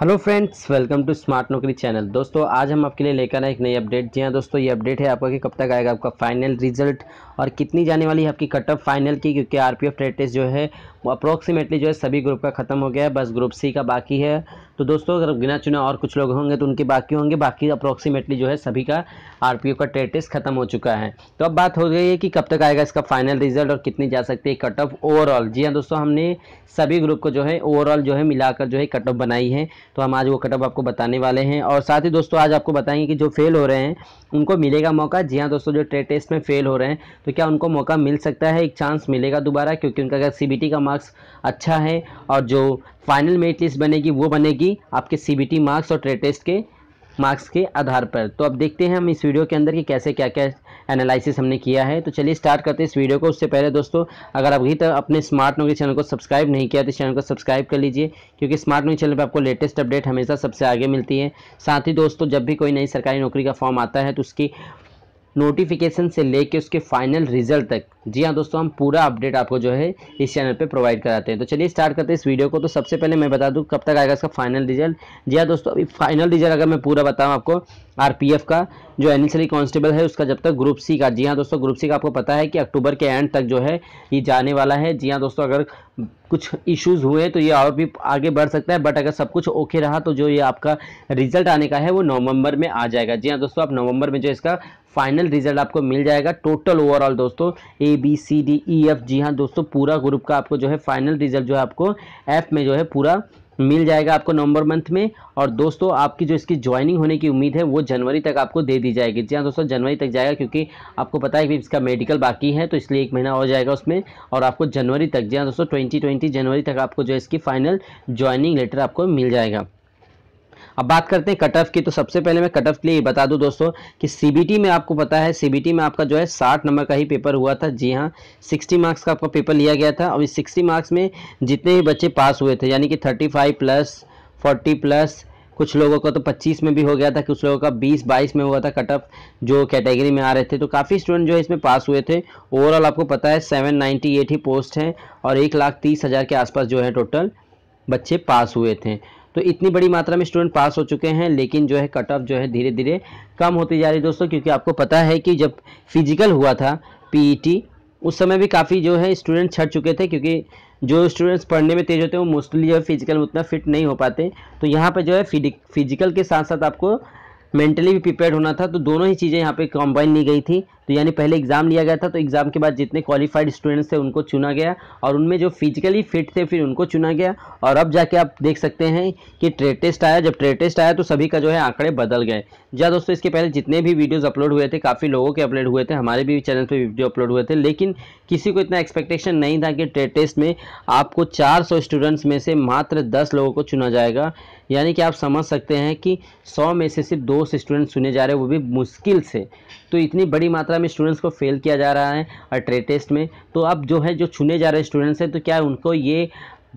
hello friends welcome to smart Naukri channel दोस्तों आज हम आपके लिए लेकर आए एक नई अपडेट जी हाँ दोस्तों ये अपडेट है आपका कि कब तक आएगा आपका फाइनल रिजल्ट और कितनी जाने वाली है आपकी कटअप फाइनल की क्योंकि आरपीएफ पी टेस्ट जो है वो अप्रोक्सीमेटली जो है सभी ग्रुप का ख़त्म हो गया है बस ग्रुप सी का बाकी है तो दोस्तों अगर गिना चुना और कुछ लोग होंगे तो उनके बाकी होंगे बाकी अप्रोक्सीमेटली जो है सभी का आरपीओ का ट्रेड टेस्ट खत्म हो चुका है तो अब बात हो गई है कि कब तक आएगा इसका फाइनल रिजल्ट और कितनी जा सकती है कट ऑफ ओवरऑल जी हाँ दोस्तों हमने सभी ग्रुप को जो है ओवरऑल जो है मिलाकर जो है कट ऑफ बनाई है तो हम आज वो कट ऑफ आपको बताने वाले हैं और साथ ही दोस्तों आज आपको बताएंगे कि जो फेल हो रहे हैं उनको मिलेगा मौका जी हाँ दोस्तों जो ट्रेड टेस्ट में फेल हो रहे हैं तो क्या उनको मौका मिल सकता है एक चांस मिलेगा दोबारा क्योंकि उनका अगर सी का मार्क्स अच्छा है और जो फाइनल मेरिट लिस्ट बनेगी वो बनेगी आपके सी मार्क्स और ट्रेड टेस्ट के मार्क्स के आधार पर तो अब देखते हैं हम इस वीडियो के अंदर कि कैसे क्या क्या एनालिसिस हमने किया है तो चलिए स्टार्ट करते हैं इस वीडियो को उससे पहले दोस्तों अगर अभी तक अपने स्मार्ट नोगी चैनल को सब्सक्राइब नहीं किया तो चैनल को सब्सक्राइब कर लीजिए क्योंकि स्मार्ट नोगी चैनल पर आपको लेटेस्ट अपडेट हमेशा सबसे आगे मिलती है साथ ही दोस्तों जब भी कोई नई सरकारी नौकरी का फॉर्म आता है तो उसकी नोटिफिकेशन से लेके उसके फाइनल रिजल्ट तक जी हाँ दोस्तों हम पूरा अपडेट आपको जो है इस चैनल पे प्रोवाइड कराते हैं तो चलिए स्टार्ट करते हैं इस वीडियो को तो सबसे पहले मैं बता दूँ कब तक आएगा इसका फाइनल रिजल्ट जी हाँ दोस्तों अभी फाइनल रिजल्ट अगर मैं पूरा बताऊँ आपको आरपीएफ का जो एन कांस्टेबल है उसका जब तक ग्रुप सी का जी हाँ दोस्तों ग्रुप सी का आपको पता है कि अक्टूबर के एंड तक जो है ये जाने वाला है जी हाँ दोस्तों अगर कुछ इश्यूज हुए तो ये और भी आगे बढ़ सकता है बट अगर सब कुछ ओके रहा तो जो ये आपका रिजल्ट आने का है वो नवंबर में आ जाएगा जी हाँ दोस्तों आप नवंबर में जो इसका फाइनल रिजल्ट आपको मिल जाएगा टोटल ओवरऑल दोस्तों A B C D E F G हाँ दोस्तों पूरा ग्रुप का आपको जो है फाइनल रिजल्ट जो है आपको ऐप में जो है पूरा मिल जाएगा आपको नवंबर मंथ में और दोस्तों आपकी जो इसकी ज्वाइनिंग होने की उम्मीद है वो जनवरी तक आपको दे दी जाएगी जी हाँ दोस्तों जनवरी तक जाएगा क्योंकि आपको पता है कि इसका मेडिकल बाकी है तो इसलिए एक महीना हो जाएगा उसमें और आपको जनवरी तक जी हाँ दोस्तों ट्वेंटी जनवरी तक आपको जो इसकी फाइनल ज्वाइनिंग लेटर आपको मिल जाएगा अब बात करते हैं कट ऑफ की तो सबसे पहले मैं कट ऑफ के लिए बता दूं दोस्तों कि सीबीटी में आपको पता है सीबीटी में आपका जो है साठ नंबर का ही पेपर हुआ था जी हाँ सिक्सटी मार्क्स का आपका पेपर लिया गया था और इस सिक्सटी मार्क्स में जितने भी बच्चे पास हुए थे यानी कि thirty five plus forty plus कुछ लोगों का तो 25 में भी हो गया था कुछ लोगों का 20 22 में हुआ था कट ऑफ जो कैटेगरी में आ रहे थे तो काफ़ी स्टूडेंट जो है इसमें पास हुए थे ओवरऑल आपको पता है 798 ही पोस्ट हैं और एक लाख तीस हज़ार के आसपास जो है टोटल बच्चे पास हुए थे तो इतनी बड़ी मात्रा में स्टूडेंट पास हो चुके हैं लेकिन जो है कट ऑफ जो है धीरे धीरे कम होती जा रही है दोस्तों क्योंकि आपको पता है कि जब फिजिकल हुआ था पी e उस समय भी काफ़ी जो है स्टूडेंट छट चुके थे क्योंकि जो स्टूडेंट्स पढ़ने में तेज होते हैं वो मोस्टली जो है फिजिकल में उतना फिट नहीं हो पाते तो यहाँ पर जो है फिजिकल के साथ साथ आपको मेंटली भी प्रिपेयर होना था तो दोनों ही चीज़ें यहाँ पे कंबाइन नहीं गई थी तो यानी पहले एग्ज़ाम लिया गया था तो एग्ज़ाम के बाद जितने क्वालिफाइड स्टूडेंट्स थे उनको चुना गया और उनमें जो फिजिकली फिट थे फिर उनको चुना गया और अब जाके आप देख सकते हैं कि ट्रेड टेस्ट आया जब ट्रेड टेस्ट आया तो सभी का जो है आंकड़े बदल गए या दोस्तों इसके पहले जितने भी वीडियोज़ अपलोड हुए थे काफ़ी लोगों के अपलोड हुए थे हमारे भी चैनल पर वीडियो अपलोड हुए थे लेकिन किसी को इतना एक्सपेक्टेशन नहीं था कि ट्रेड टेस्ट में आपको चार स्टूडेंट्स में से मात्र दस लोगों को चुना जाएगा यानी कि आप समझ सकते हैं कि 100 में से सिर्फ दो स्टूडेंट चुने जा रहे हैं वो भी मुश्किल से तो इतनी बड़ी मात्रा में स्टूडेंट्स को फेल किया जा रहा है और ट्रेड टेस्ट में तो अब जो है जो चुने जा रहे स्टूडेंट्स हैं तो क्या उनको ये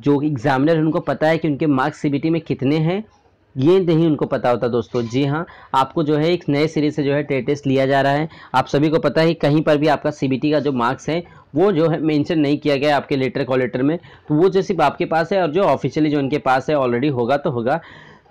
जो एग्जामिनर उनको पता है कि उनके मार्क्स सी में कितने हैं ये नहीं उनको पता होता दोस्तों जी हाँ आपको जो है एक नए सीरीज से जो है ट्रेड टेस्ट e लिया जा रहा है आप सभी को पता है कहीं पर भी आपका सी का जो मार्क्स है वो जो है मेंशन नहीं किया गया आपके लेटर कॉलेटर में तो वो जो सिर्फ आपके पास है और जो ऑफिशियली जो उनके पास है ऑलरेडी होगा तो होगा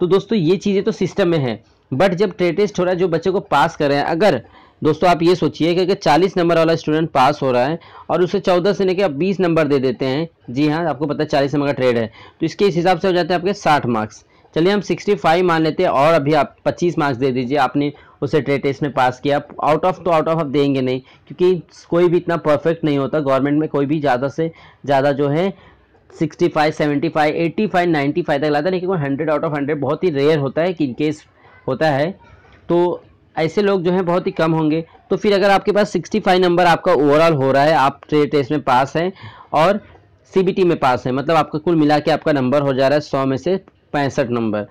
तो दोस्तों ये चीज़ें तो सिस्टम में है बट जब ट्रेड टेस्ट e हो रहा है जो बच्चे को पास कर रहे हैं अगर दोस्तों आप ये सोचिए कि अगर चालीस नंबर वाला स्टूडेंट पास हो रहा है और उसे चौदह से लेकर आप बीस नंबर दे देते हैं जी हाँ आपको पता है चालीस नंबर का ट्रेड है तो इसके इस हिसाब से हो जाते हैं आपके साठ मार्क्स चलिए हम सिक्सटी फाइव मान लेते हैं और अभी आप पच्चीस मार्क्स दे दीजिए आपने उसे ट्रेड टेस्ट में पास किया आउट ऑफ तो आउट ऑफ आप देंगे नहीं क्योंकि कोई भी इतना परफेक्ट नहीं होता गवर्नमेंट में कोई भी ज़्यादा से ज़्यादा जो है sixty five seventy five five ninety five तक लाता है लेकिन हंड्रेड आउट ऑफ हंड्रेड बहुत ही रेयर होता है कि इनकेस होता है तो ऐसे लोग जो हैं बहुत ही कम होंगे तो फिर अगर आपके पास 65 नंबर आपका ओवरऑल हो रहा है आप ट्रेड टेस्ट में पास हैं और सी में पास हैं मतलब आपका कुल मिला के आपका नंबर हो जा रहा है सौ में से पैंसठ नंबर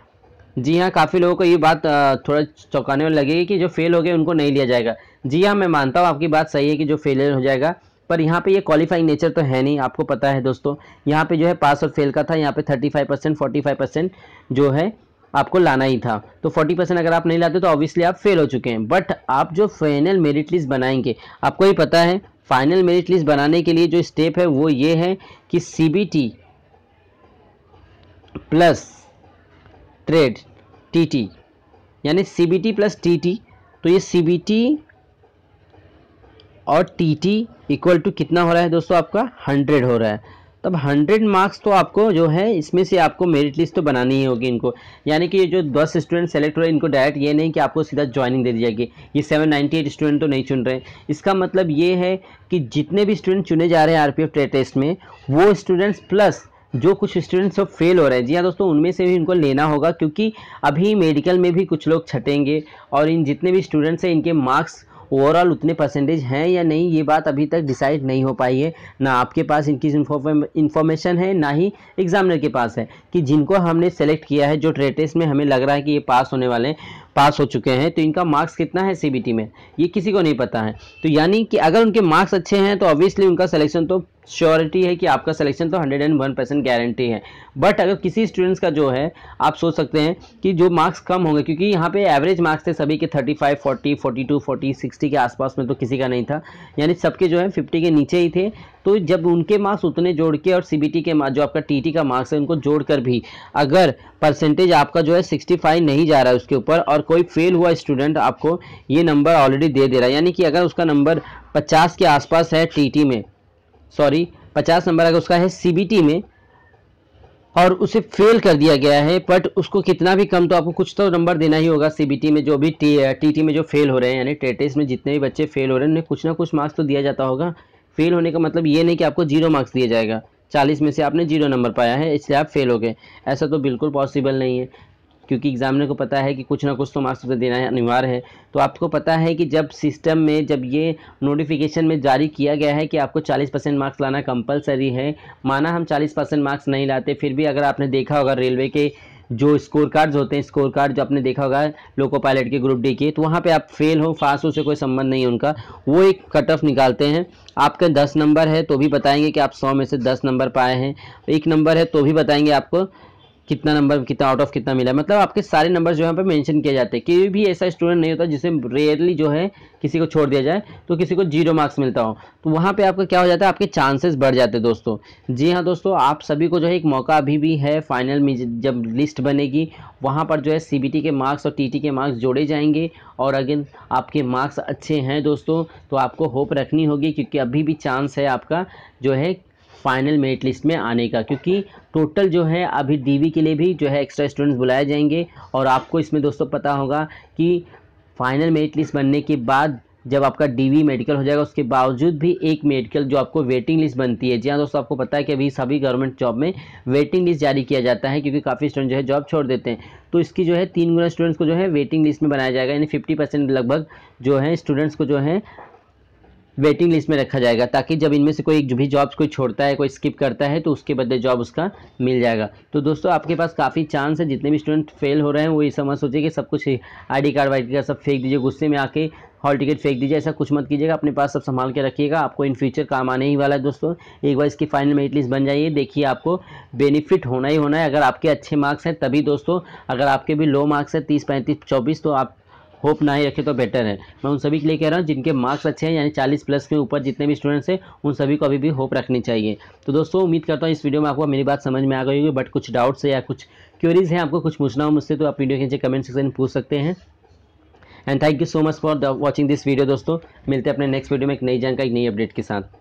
जी हाँ काफ़ी लोगों को ये बात थोड़ा चौंकाने में लगेगी कि जो फेल हो गए उनको नहीं लिया जाएगा जी हाँ मैं मानता हूँ आपकी बात सही है कि जो फेलियर हो जाएगा पर यहाँ पे ये क्वालिफाइंग नेचर तो है नहीं आपको पता है दोस्तों यहाँ पे जो है पास और फेल का था यहाँ पे 35 परसेंट फोर्टी जो है आपको लाना ही था तो 40 परसेंट अगर आप नहीं लाते तो ऑब्वियसली आप फेल हो चुके हैं बट आप जो फाइनल मेरिट लिस्ट बनाएंगे आपको ही पता है फाइनल मेरिट लिस्ट बनाने के लिए जो स्टेप है वो ये है कि C B T plus trade T T यानी C B T plus T T तो ये सी बी टी और टी टी इक्वल टू कितना हो रहा है दोस्तों आपका हंड्रेड हो रहा है तब 100 मार्क्स तो आपको जो है इसमें से आपको मेरिट लिस्ट तो बनानी ही होगी इनको यानी कि ये जो 10 स्टूडेंट सेलेक्ट हो रहे हैं इनको डायरेक्ट ये नहीं कि आपको सीधा ज्वाइनिंग दे दी जाएगी ये 798 स्टूडेंट तो नहीं चुन रहे हैं इसका मतलब ये है कि जितने भी स्टूडेंट चुने जा रहे हैं आर पी टेस्ट में वो स्टूडेंट्स प्लस जो कुछ स्टूडेंट्स सब फेल हो रहे हैं जी हाँ दोस्तों उनमें से भी इनको लेना होगा क्योंकि अभी मेडिकल में भी कुछ लोग छटेंगे और इन जितने भी स्टूडेंट्स हैं इनके मार्क्स ओवरऑल उतने परसेंटेज हैं या नहीं ये बात अभी तक डिसाइड नहीं हो पाई है ना आपके पास इनकी इन्फॉर्मेशन है ना ही एग्जामिनर के पास है कि जिनको हमने सेलेक्ट किया है जो ट्रेटेस्ट में हमें लग रहा है कि ये पास होने वाले हैं पास हो चुके हैं तो इनका मार्क्स कितना है सीबीटी में ये किसी को नहीं पता है तो यानी कि अगर उनके मार्क्स अच्छे हैं तो ऑब्वियसली उनका सिलेक्शन तो श्योरिटी है कि आपका सिलेक्शन तो hundred and one percent guarantee है बट अगर किसी स्टूडेंट्स का जो है आप सोच सकते हैं कि जो मार्क्स कम होंगे क्योंकि यहाँ पे एवरेज मार्क्स थे सभी के thirty five forty forty two forty sixty के आसपास में तो किसी का नहीं था यानी सबके जो है फिफ्टी के नीचे ही थे तो जब उनके मार्क्स उतने जोड़ के और टी के मार्क्स जो आपका टी का मार्क्स है उनको जोड़कर भी अगर परसेंटेज आपका जो है 65 नहीं जा रहा है उसके ऊपर और कोई फेल हुआ स्टूडेंट आपको ये नंबर ऑलरेडी दे दे रहा है यानी कि अगर उसका नंबर पचास के आसपास है टी में सॉरी पचास नंबर अगर उसका है सी में और उसे फेल कर दिया गया है बट उसको कितना भी कम तो आपको कुछ तो नंबर देना ही होगा टी में जो भी टी टी में जो फेल हो रहे हैं यानी टेटेस में जितने भी बच्चे फेल हो रहे हैं उन्हें कुछ ना कुछ मार्क्स तो दिया जाता होगा फेल होने का मतलब ये नहीं कि आपको जीरो मार्क्स दिया जाएगा चालीस में से आपने जीरो नंबर पाया है इसलिए आप फेल हो गए ऐसा तो बिल्कुल पॉसिबल नहीं है क्योंकि एग्जामिनर को पता है कि कुछ ना कुछ तो मार्क्स उसे देना अनिवार्य है तो आपको पता है कि जब सिस्टम में जब ये नोटिफिकेशन में जारी किया गया है कि आपको 40 परसेंट मार्क्स लाना कंपलसरी है माना हम 40 परसेंट मार्क्स नहीं लाते फिर भी अगर आपने देखा होगा रेलवे के जो स्कोर कार्ड्स होते हैं स्कोर कार्ड जो आपने देखा होगा लोको पायलट के ग्रुप डी के तो वहाँ पे आप फेल हो फास्ट हो से कोई संबंध नहीं है उनका वो एक कट ऑफ निकालते हैं आपके दस नंबर है तो भी बताएंगे कि आप सौ में से दस नंबर पाए हैं एक नंबर है तो भी बताएंगे आपको कितना नंबर कितना आउट ऑफ कितना मिला मतलब आपके सारे नंबर जो यहाँ पर मेंशन किए जाते हैं कोई भी ऐसा स्टूडेंट नहीं होता जिसे रेयरली जो है किसी को छोड़ दिया जाए तो किसी को जीरो मार्क्स मिलता हो तो वहाँ पे आपका क्या हो जाता है आपके चांसेस बढ़ जाते हैं दोस्तों जी हाँ दोस्तों आप सभी को जो है एक मौका अभी भी है फाइनल में जब लिस्ट बनेगी वहाँ पर जो है सी के मार्क्स और टी के मार्क्स जोड़े जाएंगे और अगेन आपके मार्क्स अच्छे हैं दोस्तों तो आपको होप रखनी होगी क्योंकि अभी भी चांस है आपका जो है फाइनल मेरिट लिस्ट में आने का क्योंकि टोटल जो है अभी डीवी के लिए भी जो है एक्स्ट्रा स्टूडेंट्स बुलाए जाएंगे और आपको इसमें दोस्तों पता होगा कि फाइनल मेरिट लिस्ट बनने के बाद जब आपका डीवी मेडिकल हो जाएगा उसके बावजूद भी एक मेडिकल जो आपको वेटिंग लिस्ट बनती है जी हाँ दोस्तों आपको पता है कि अभी सभी गवर्नमेंट जॉब में वेटिंग लिस्ट जारी किया जाता है क्योंकि काफ़ी स्टूडेंट जो है जॉब छोड़ देते हैं तो इसकी जो है तीन गुना स्टूडेंट्स को जो है वेटिंग लिस्ट में बनाया जाएगा यानी फिफ्टी परसेंट लगभग जो है स्टूडेंट्स को जो है वेटिंग लिस्ट में रखा जाएगा ताकि जब इनमें से कोई जो भी जॉब्स कोई छोड़ता है कोई स्किप करता है तो उसके बदले जॉब उसका मिल जाएगा तो दोस्तों आपके पास काफ़ी चांस है जितने भी स्टूडेंट फेल हो रहे हैं वो ये समझ सोचिए कि सब कुछ आई कार्ड वाई कार्ड सब फेंक दीजिए गुस्से में आके हॉल टिकट फेंक दीजिए ऐसा कुछ मत कीजिएगा अपने पास सब संभाल के रखिएगा आपको इन फ्यूचर काम आने ही वाला है दोस्तों एक बार इसकी फाइनल मेरिट लिस्ट बन जाइए देखिए आपको बेनिफिट होना ही होना है अगर आपके अच्छे मार्क्स हैं तभी दोस्तों अगर आपके भी लो मार्क्स हैं तीस पैंतीस चौबीस तो आप होप ना ही रखे तो बेटर है मैं उन सभी के लिए कह रहा हूँ जिनके मार्क्स अच्छे हैं यानी चालीस प्लस के ऊपर जितने भी स्टूडेंट्स हैं उन सभी को अभी भी होप रखनी चाहिए तो दोस्तों उम्मीद करता हूँ इस वीडियो में आपको मेरी बात समझ में आ गई होगी बट कुछ डाउट्स है या कुछ क्यूरीज हैं आपको कुछ पूछना हो मुझसे तो आप वीडियो के नीचे कमेंट सेक्शन में पूछ सकते हैं and thank you so much for watching this video दोस्तों मिलते हैं अपने नेक्स्ट वीडियो में एक नई जानकारी नई अपडेट के साथ